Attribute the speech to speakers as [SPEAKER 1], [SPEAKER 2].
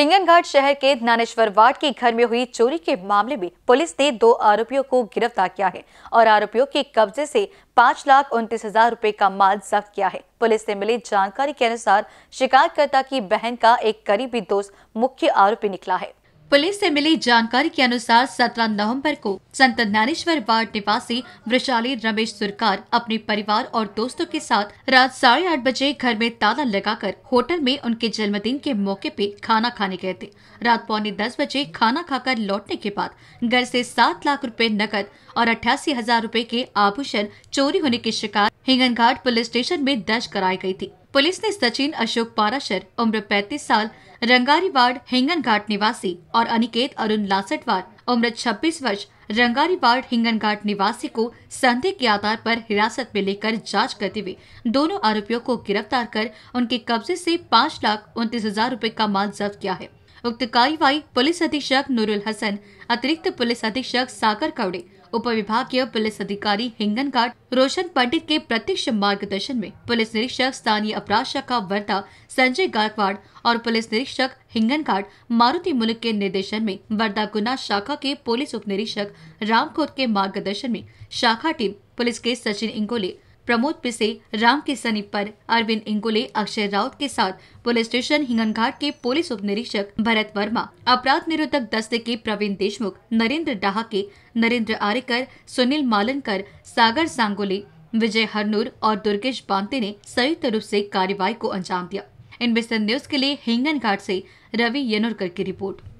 [SPEAKER 1] हिंगनघाट शहर के ज्ञानेश्वर वार्ड के घर में हुई चोरी के मामले में पुलिस ने दो आरोपियों को गिरफ्तार किया है और आरोपियों के कब्जे से पाँच लाख उनतीस हजार रूपए का माल जब्त किया है पुलिस से मिली जानकारी के अनुसार शिकायतकर्ता की बहन का एक करीबी दोस्त मुख्य आरोपी निकला है पुलिस से मिली जानकारी के अनुसार 17 नवंबर को संत ज्ञानेश्वर वार्ड निवासी वृशाली रमेश सुरकार अपने परिवार और दोस्तों के साथ रात साढ़े आठ बजे घर में ताला लगाकर होटल में उनके जन्मदिन के मौके पे खाना खाने गए थे रात पौने दस बजे खाना खाकर लौटने के बाद घर से सात लाख रुपए नकद और अठासी हजार रूपए के आभूषण चोरी होने की शिकायत हिंगन घाट पुलिस स्टेशन में दर्ज कराई गयी थी पुलिस ने सचिन अशोक पाराशर उम्र 35 साल रंगारी वार्ड हिंगन घाट निवासी और अनिकेत अरुण लासटवार उम्र 26 वर्ष रंगारी वार्ड हिंगन घाट निवासी को संदेह के आधार पर हिरासत में लेकर जांच करते हुए दोनों आरोपियों को गिरफ्तार कर उनके कब्जे से पाँच लाख उनतीस हजार रूपए का माल जब्त किया है उक्त कार्यवाही पुलिस अधीक्षक नूरुल हसन अतिरिक्त पुलिस अधीक्षक सागर कौड़े उप विभागीय पुलिस अधिकारी हिंगनघाट रोशन पंडित के प्रत्यक्ष मार्गदर्शन में पुलिस निरीक्षक स्थानीय अपराध शाखा वर्धा संजय गायकवाड़ और पुलिस निरीक्षक हिंगनघाट मारुति मुलक के निर्देशन में वर्धा गुना शाखा के पुलिस उप निरीक्षक राम के मार्गदर्शन में शाखा टीम पुलिस के सचिन इंगोले प्रमोद पिसे राम के सनी पर अरविंद इंगुले अक्षय राउत के साथ पुलिस स्टेशन हिंगनघाट के पुलिस उप निरीक्षक भरत वर्मा अपराध निरोधक दस्ते के प्रवीण देशमुख नरेंद्र डहाके नरेंद्र आरेकर सुनील मालनकर सागर सांगोले विजय हरनूर और दुर्गेश बांते ने संयुक्त रूप से कार्यवाही को अंजाम दिया इनवेस्टर न्यूज के लिए हिंगनघाट से रवि यनोरकर की रिपोर्ट